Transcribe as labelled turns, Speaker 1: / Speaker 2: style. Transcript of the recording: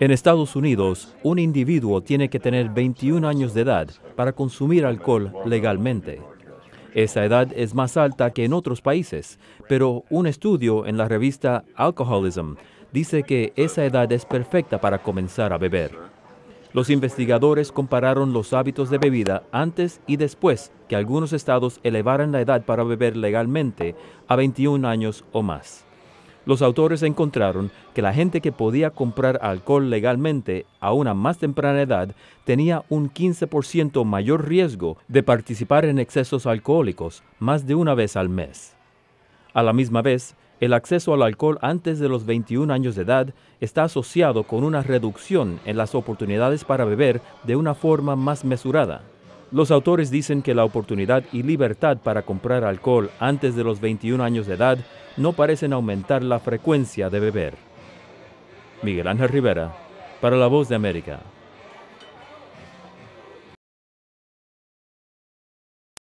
Speaker 1: En Estados Unidos, un individuo tiene que tener 21 años de edad para consumir alcohol legalmente. Esa edad es más alta que en otros países, pero un estudio en la revista Alcoholism dice que esa edad es perfecta para comenzar a beber. Los investigadores compararon los hábitos de bebida antes y después que algunos estados elevaran la edad para beber legalmente a 21 años o más. Los autores encontraron que la gente que podía comprar alcohol legalmente a una más temprana edad tenía un 15% mayor riesgo de participar en excesos alcohólicos más de una vez al mes. A la misma vez, el acceso al alcohol antes de los 21 años de edad está asociado con una reducción en las oportunidades para beber de una forma más mesurada. Los autores dicen que la oportunidad y libertad para comprar alcohol antes de los 21 años de edad no parecen aumentar la frecuencia de beber. Miguel Ángel Rivera, para la voz de América.